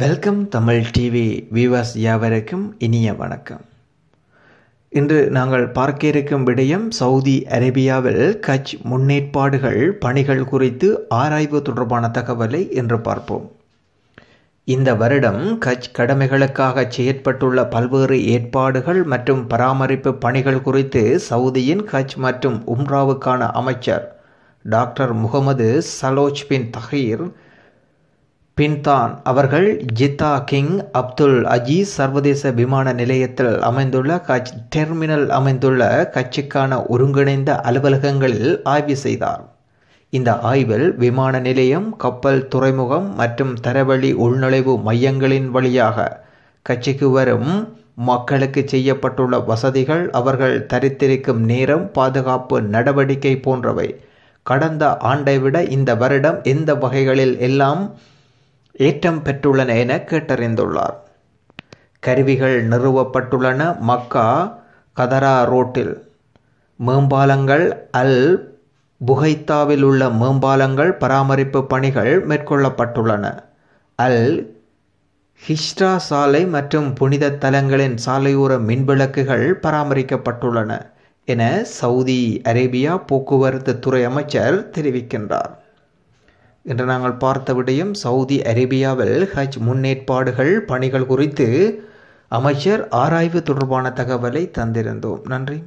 welcome Tamil TV viewers யாவருக்கும் இனிய வணக்கம் இன்று நாங்கள் பார்க்க இருக்கும் விடயம் சவுதி அரேபியாவில் கட்ச் முன்னேற்பாடுகள் பணிகள் குறித்து ஆராய்வு தொடர்பான தகவலை இன்று பார்ப்போம் இந்த வருடம் கட்ச் கடமைகளுக்காக செயற்பட்டுள்ள பல்வேறு ஏற்பாடுகள் மற்றும் பராமரிப்பு பணிகள் குறித்து சவுதியின் கச் மற்றும் உம்ராவுக்கான அமைச்சர் doctor Mohammed Saleh bin Taher Benten அவர்கள் ஜித்தா கிங் அப்துல் அஜீஸ் சர்வதேச விமான நிலையத்தில் அமைந்துள்ள கட்சி டெர்மினல் அமைந்துள்ள கட்சிக்கான ஒருங்கிணைந்த அலுவலகங்களில் ஆய்வு செய்தார் இந்த ஆய்வில் விமான நிலையம் கப்பல் துறைமுகம் மற்றும் தரவழி உள்நுழைவு மையங்களின் வழியாக கட்சிக்கு வரும் மக்களுக்கு செய்யப்பட்டுள்ள வசதிகள் அவர்கள் தரித்திருக்கும் நேரம் பாதுகாப்பு நடவடிக்கை போன்றவை கடந்த ஆண்டை விட இந்த வருடம் எந்த வகைகளில் எல்லாம் ஏற்றம் பெற்றுள்ளன என கேட்டறிந்துள்ளார் கருவிகள் நிறுவப்பட்டுள்ளன மக்கா கதரா ரோட்டில் மேம்பாலங்கள் அல் புகைத்தாவில் உள்ள மேம்பாலங்கள் பராமரிப்பு பணிகள் மேற்கொள்ளப்பட்டுள்ளன அல் ஹிஸ்ட்ரா சாலை மற்றும் புனித தலங்களின் சாலையோர மின்விளக்குகள் பராமரிக்கப்பட்டுள்ளன என சவுதி அரேபியா போக்குவரத்து துறை அமைச்சர் தெரிவிக்கின்றார் இன்று நாங்கள் பார்த்த விடயம் சவுதி அரேபியாவில் ஹஜ் முன்னேற்பாடுகள் பணிகள் குறித்து அமைச்சர் ஆராய்வு தொடர்பான தகவலை தந்திருந்தோம் நன்றி